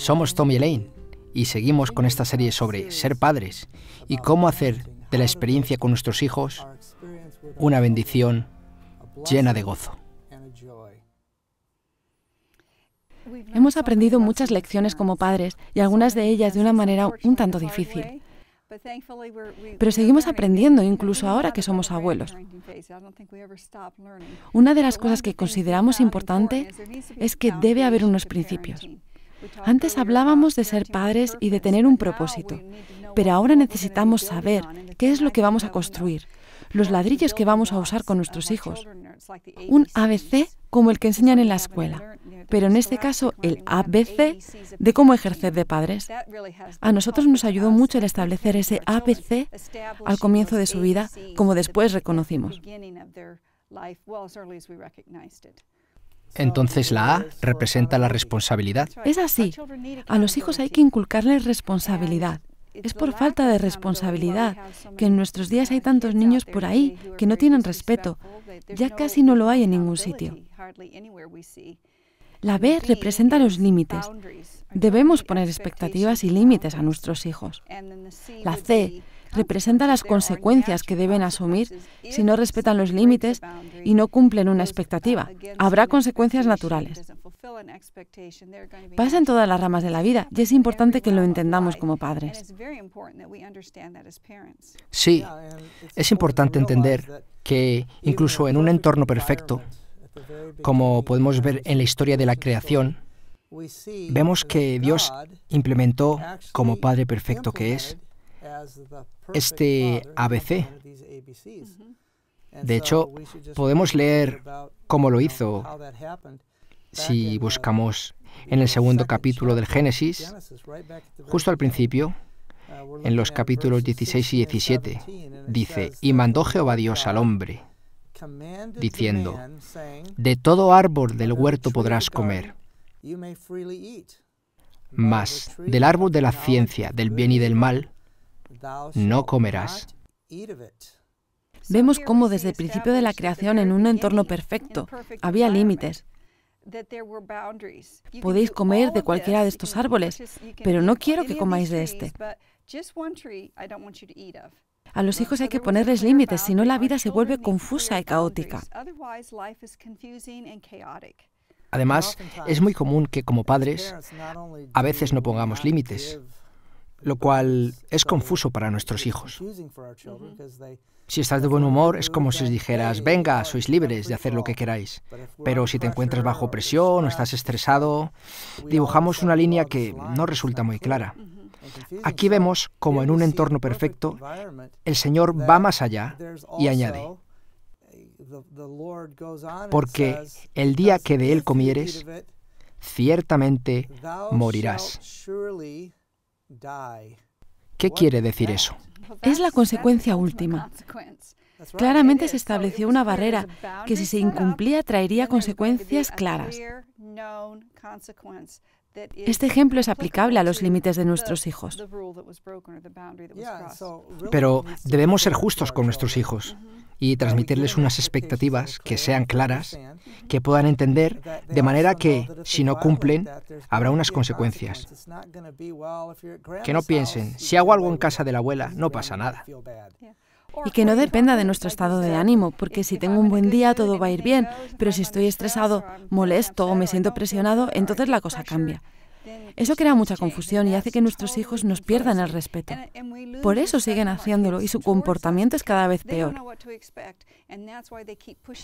Somos Tommy Elaine y seguimos con esta serie sobre ser padres y cómo hacer de la experiencia con nuestros hijos una bendición llena de gozo. Hemos aprendido muchas lecciones como padres y algunas de ellas de una manera un tanto difícil. Pero seguimos aprendiendo incluso ahora que somos abuelos. Una de las cosas que consideramos importante es que debe haber unos principios. Antes hablábamos de ser padres y de tener un propósito, pero ahora necesitamos saber qué es lo que vamos a construir, los ladrillos que vamos a usar con uh, nuestros hijos. Un ABC como el que enseñan en la escuela, pero en este caso el ABC de cómo ejercer de padres. A nosotros nos ayudó mucho el establecer ese ABC al comienzo de su vida, como después reconocimos. Entonces la A representa la responsabilidad. Es así. A los hijos hay que inculcarles responsabilidad. Es por falta de responsabilidad que en nuestros días hay tantos niños por ahí que no tienen respeto. Ya casi no lo hay en ningún sitio. La B representa los límites. Debemos poner expectativas y límites a nuestros hijos. La C representa las consecuencias que deben asumir si no respetan los límites y no cumplen una expectativa. Habrá consecuencias naturales. Pasa en todas las ramas de la vida y es importante que lo entendamos como padres. Sí, es importante entender que incluso en un entorno perfecto, como podemos ver en la historia de la creación, vemos que Dios implementó, como Padre perfecto que es, este ABC. De hecho, podemos leer cómo lo um, hizo si uh, buscamos en el segundo capítulo del Génesis, justo al principio, uh, en los capítulos 16 y 17, dice, y mandó Jehová Dios al hombre, diciendo, de todo árbol del huerto podrás comer, mas del árbol de la ciencia, del bien y del mal, no comerás. Vemos cómo desde el principio de la creación en un entorno perfecto había límites. Podéis comer de cualquiera de estos árboles, pero no quiero que comáis de este. A los hijos hay que ponerles límites, si no la vida se vuelve confusa y caótica. Además, es muy común que como padres a veces no pongamos límites lo cual es confuso para nuestros hijos. Si estás de buen humor, es como si os dijeras, venga, sois libres de hacer lo que queráis. Pero si te encuentras bajo presión o estás estresado, dibujamos una línea que no resulta muy clara. Aquí vemos como en un entorno perfecto, el Señor va más allá y añade, porque el día que de él comieres, ciertamente morirás. ¿Qué quiere decir eso? Es la consecuencia última. Claramente se estableció una barrera que si se incumplía traería consecuencias claras. Este ejemplo es aplicable a los límites de nuestros hijos. Pero debemos ser justos con nuestros hijos y transmitirles unas expectativas que sean claras, que puedan entender, de manera que, si no cumplen, habrá unas consecuencias. Que no piensen, si hago algo en casa de la abuela, no pasa nada y que no dependa de nuestro estado de ánimo, porque si tengo un buen día todo va a ir bien, pero si estoy estresado, molesto o me siento presionado, entonces la cosa cambia. Eso crea mucha confusión y hace que nuestros hijos nos pierdan el respeto. Por eso siguen haciéndolo y su comportamiento es cada vez peor.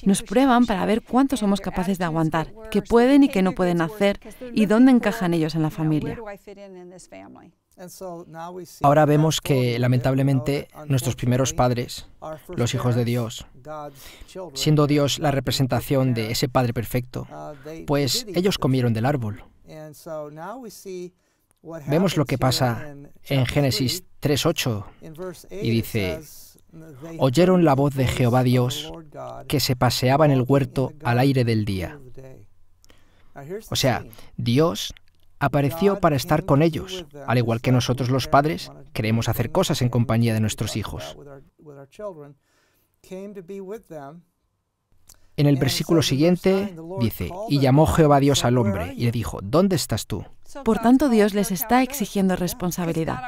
Nos prueban para ver cuánto somos capaces de aguantar, qué pueden y qué no pueden hacer y dónde encajan ellos en la familia. Ahora vemos que, lamentablemente, nuestros primeros padres, los hijos de Dios, siendo Dios la representación de ese Padre perfecto, uh, pues ellos comieron del árbol. Vemos lo que pasa en Génesis 3.8 y dice, oyeron la voz de Jehová Dios que se paseaba en el huerto al aire del día. O sea, Dios apareció para estar con ellos, al igual que nosotros los padres queremos hacer cosas en compañía de nuestros hijos. En el versículo siguiente dice, y llamó Jehová Dios al hombre y le dijo, ¿dónde estás tú? Por tanto, Dios les está exigiendo responsabilidad,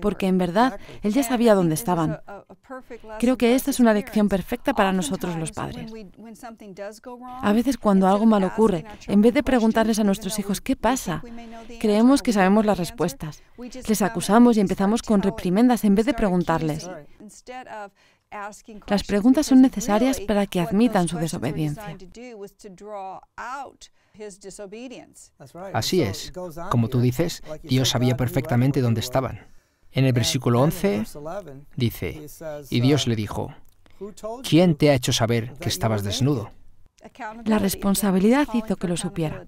porque en verdad Él ya sabía dónde estaban. Creo que esta es una lección perfecta para nosotros los padres. A veces cuando algo mal ocurre, en vez de preguntarles a nuestros hijos qué pasa, creemos que sabemos las respuestas. Les acusamos y empezamos con reprimendas en vez de preguntarles. Las preguntas son necesarias para que admitan su desobediencia. Así es. Como tú dices, Dios sabía perfectamente dónde estaban. En el versículo 11 dice, y Dios uh, le dijo, ¿quién te ha hecho saber que estabas desnudo? La responsabilidad hizo que lo supiera.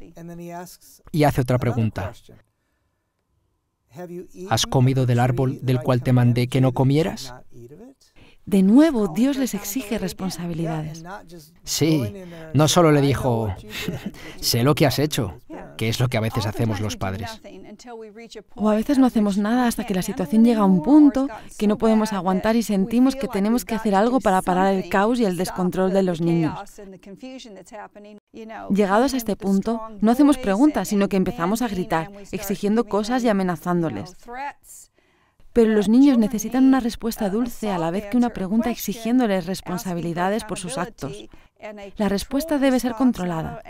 Y hace otra pregunta. ¿Has comido del árbol del cual te mandé que no comieras? De nuevo, Dios les exige responsabilidades. Sí, no solo le dijo, sé lo que has hecho, que es lo que a veces hacemos los padres. O a veces no hacemos nada hasta que la situación llega a un punto que no podemos aguantar y sentimos que tenemos que hacer algo para parar el caos y el descontrol de los niños. Llegados a este punto, no hacemos preguntas, sino que empezamos a gritar, exigiendo cosas y amenazándoles. Pero los niños necesitan una respuesta dulce a la vez que una pregunta exigiéndoles responsabilidades por sus actos. La respuesta debe ser controlada,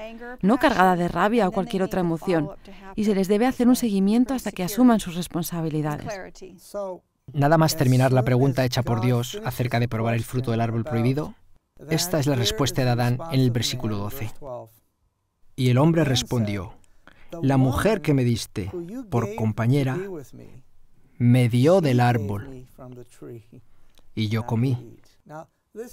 no cargada de rabia o cualquier otra emoción, y se les debe hacer un seguimiento hasta que asuman sus responsabilidades. Nada más terminar la pregunta hecha por Dios acerca de probar el fruto del árbol prohibido, esta es la respuesta de Adán en el versículo 12. Y el hombre respondió, la mujer que me diste por compañera me dio del árbol y yo comí.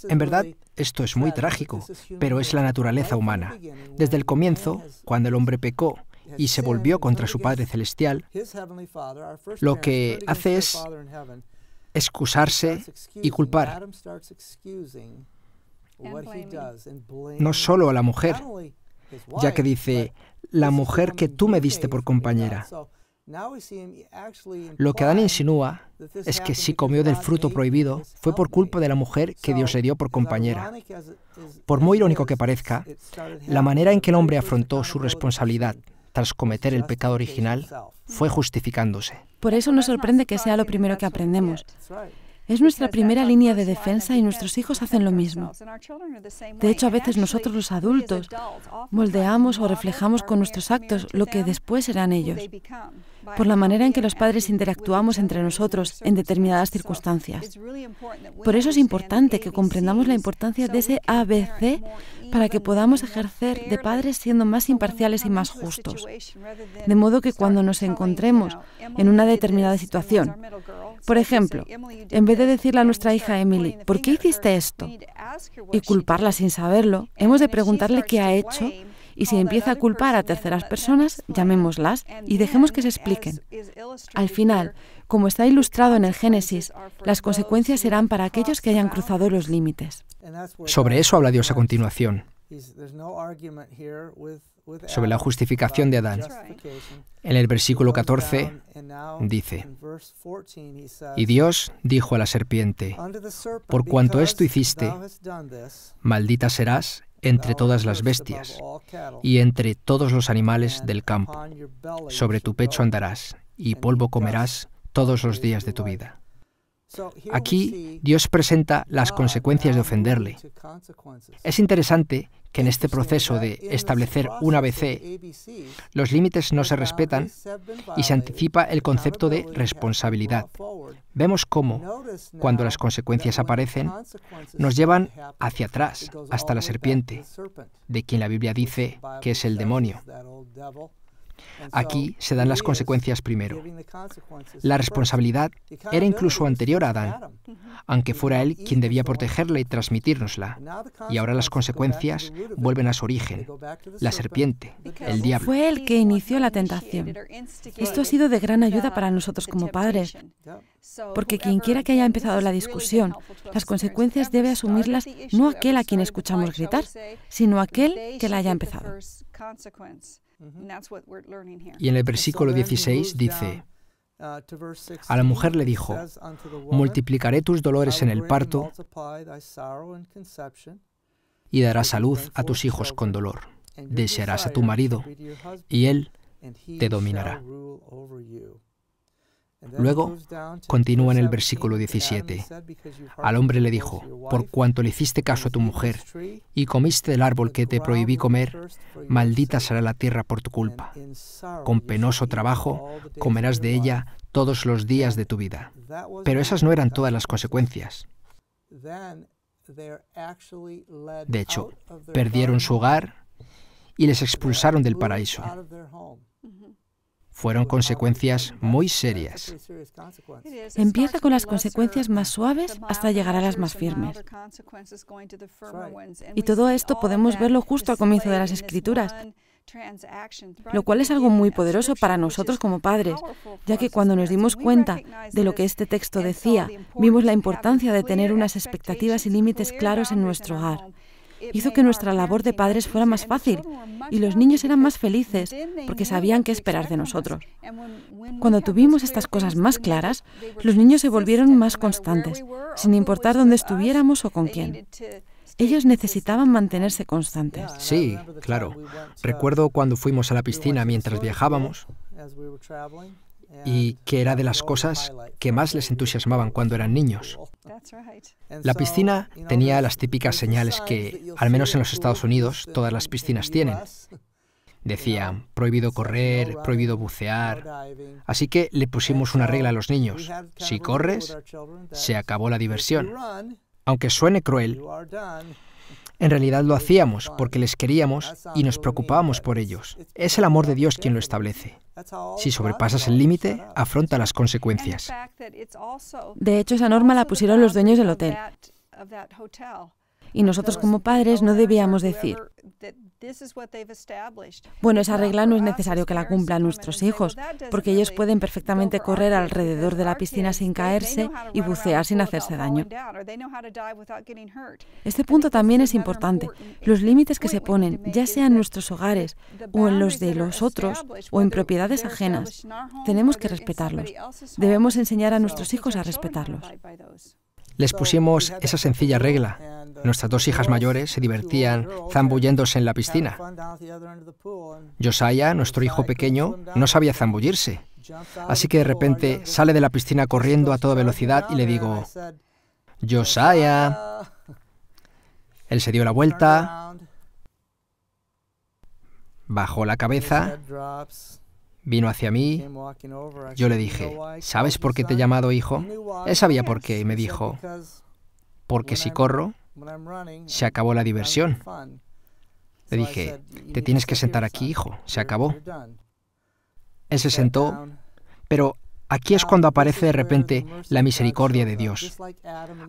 En verdad, esto es muy trágico, pero es la naturaleza humana. Desde el comienzo, cuando el hombre pecó y se volvió contra su Padre Celestial, lo que hace es excusarse y culpar. No solo a la mujer, ya que dice, la mujer que tú me diste por compañera. Lo que Adán insinúa es que si comió del fruto prohibido fue por culpa de la mujer que Dios le dio por compañera. Por muy irónico que parezca, la manera en que el hombre afrontó su responsabilidad tras cometer el pecado original fue justificándose. Por eso nos sorprende que sea lo primero que aprendemos. Es nuestra primera línea de defensa y nuestros hijos hacen lo mismo. De hecho, a veces nosotros los adultos moldeamos o reflejamos con nuestros actos lo que después serán ellos por la manera en que los padres interactuamos entre nosotros en determinadas circunstancias. Por eso es importante que comprendamos la importancia de ese ABC para que podamos ejercer de padres siendo más imparciales y más justos. De modo que cuando nos encontremos en una determinada situación, por ejemplo, en vez de decirle a nuestra hija Emily, ¿por qué hiciste esto? y culparla sin saberlo, hemos de preguntarle qué ha hecho y si empieza a culpar a terceras personas, llamémoslas y dejemos que se expliquen. Al final, como está ilustrado en el Génesis, las consecuencias serán para aquellos que hayan cruzado los límites. Sobre eso habla Dios a continuación sobre la justificación de Adán. En el versículo 14 dice, y Dios dijo a la serpiente, por cuanto esto hiciste, maldita serás entre todas las bestias y entre todos los animales del campo. Sobre tu pecho andarás y polvo comerás todos los días de tu vida. Aquí Dios presenta las consecuencias de ofenderle. Es interesante que en este proceso de establecer un ABC, los límites no se respetan y se anticipa el concepto de responsabilidad. Vemos cómo, cuando las consecuencias aparecen, nos llevan hacia atrás, hasta la serpiente, de quien la Biblia dice que es el demonio. Aquí se dan las consecuencias primero. La responsabilidad era incluso anterior a Adán, aunque fuera él quien debía protegerla y transmitírnosla. Y ahora las consecuencias vuelven a su origen, la serpiente, el diablo. Fue él que inició la tentación. Esto ha sido de gran ayuda para nosotros como padres, porque quien quiera que haya empezado la discusión, las consecuencias debe asumirlas no aquel a quien escuchamos gritar, sino aquel que la haya empezado. Y en el versículo 16 dice, uh, a la mujer le dijo, multiplicaré tus dolores en el parto y darás a luz a tus hijos con dolor. Desearás a tu marido y él te dominará. Luego continúa en el versículo 17. Al hombre le dijo, por cuanto le hiciste caso a tu mujer y comiste del árbol que te prohibí comer, maldita será la tierra por tu culpa. Con penoso trabajo comerás de ella todos los días de tu vida. Pero esas no eran todas las consecuencias. De hecho, perdieron su hogar y les expulsaron del paraíso fueron consecuencias muy serias. Empieza con las consecuencias más suaves hasta llegar a las más firmes. Y todo esto podemos verlo justo al comienzo de las escrituras lo cual es algo muy poderoso para nosotros como padres, ya que cuando nos dimos cuenta de lo que este texto decía, vimos la importancia de tener unas expectativas y límites claros en nuestro hogar hizo que nuestra labor de padres fuera más fácil y los niños eran más felices porque sabían qué esperar de nosotros. Cuando tuvimos estas cosas más claras, los niños se volvieron más constantes, sin importar dónde estuviéramos o con quién. Ellos necesitaban mantenerse constantes. Sí, claro. Recuerdo cuando fuimos a la piscina mientras viajábamos y que era de las cosas que más les entusiasmaban cuando eran niños. La piscina tenía las típicas señales que, al menos en los Estados Unidos, todas las piscinas tienen. Decían, prohibido correr, prohibido bucear. Así que le pusimos una regla a los niños. Si corres, se acabó la diversión. Aunque suene cruel, en realidad lo hacíamos porque les queríamos y nos preocupábamos por ellos. Es el amor de Dios quien lo establece. Si sobrepasas el límite, afronta las consecuencias. De hecho, esa norma la pusieron los dueños del hotel y nosotros como padres no debíamos decir, bueno, esa regla no es necesario que la cumplan nuestros hijos, porque ellos pueden perfectamente correr alrededor de la piscina sin caerse y bucear sin hacerse daño. Este punto también es importante. Los límites que se ponen, ya sea en nuestros hogares o en los de los otros o en propiedades ajenas, tenemos que respetarlos. Debemos enseñar a nuestros hijos a respetarlos. Les pusimos esa sencilla regla. Nuestras dos hijas mayores se divertían zambulléndose en la piscina. Josiah, nuestro hijo pequeño, no sabía zambullirse. Así que de repente sale de la piscina corriendo a toda velocidad y le digo, Josiah. Él se dio la vuelta, bajó la cabeza Vino hacia mí, yo le dije, ¿sabes por qué te he llamado hijo? Él sabía por qué y me dijo, porque si corro, se acabó la diversión. Le dije, te tienes que sentar aquí, hijo, se acabó. Él se sentó, pero Aquí es cuando aparece de repente la misericordia de Dios.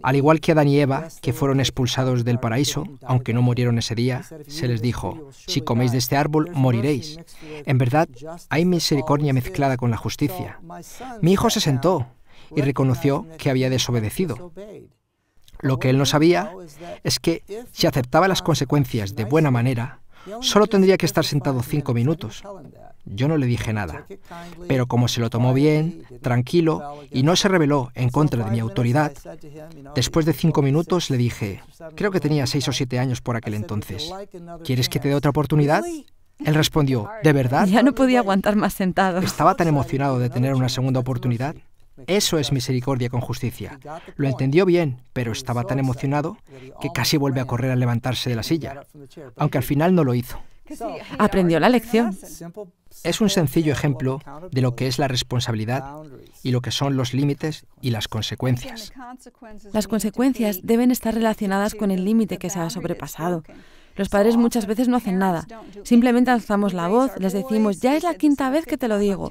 Al igual que Adán y Eva, que fueron expulsados del paraíso, aunque no murieron ese día, se les dijo, si coméis de este árbol, moriréis. En verdad, hay misericordia mezclada con la justicia. Mi hijo se sentó y reconoció que había desobedecido. Lo que él no sabía es que si aceptaba las consecuencias de buena manera, solo tendría que estar sentado cinco minutos. Yo no le dije nada. Pero como se lo tomó bien, tranquilo, y no se rebeló en contra de mi autoridad, después de cinco minutos le dije, creo que tenía seis o siete años por aquel entonces, ¿quieres que te dé otra oportunidad? Él respondió, ¿de verdad? Ya no podía aguantar más sentado. Estaba tan emocionado de tener una segunda oportunidad. Eso es misericordia con justicia. Lo entendió bien, pero estaba tan emocionado que casi vuelve a correr al levantarse de la silla, aunque al final no lo hizo. Aprendió la lección. Es un sencillo ejemplo de lo que es la responsabilidad y lo que son los límites y las consecuencias. Las consecuencias deben estar relacionadas con el límite que se ha sobrepasado. Los padres muchas veces no hacen nada. Simplemente alzamos la voz, les decimos, ya es la quinta vez que te lo digo.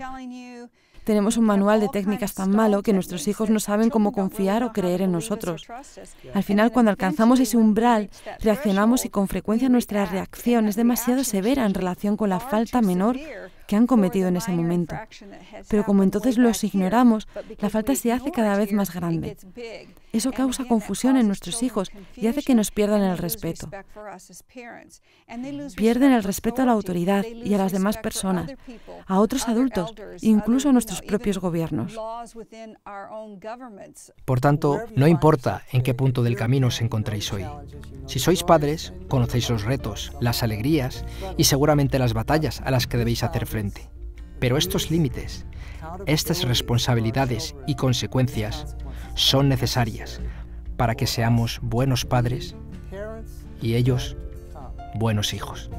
Tenemos un manual de técnicas tan malo que nuestros hijos no saben cómo confiar o creer en nosotros. Al final, cuando alcanzamos ese umbral, reaccionamos y con frecuencia nuestra reacción es demasiado severa en relación con la falta menor que han cometido en ese momento. Pero como entonces los ignoramos, la falta se hace cada vez más grande. Eso causa confusión en nuestros hijos y hace que nos pierdan el respeto. Pierden el respeto a la autoridad y a las demás personas, a otros adultos, incluso a nuestros propios gobiernos. Por tanto, no importa en qué punto del camino os encontréis hoy. Si sois padres, conocéis los retos, las alegrías y seguramente las batallas a las que debéis hacer frente. Pero estos límites, estas responsabilidades y consecuencias son necesarias para que seamos buenos padres y ellos buenos hijos.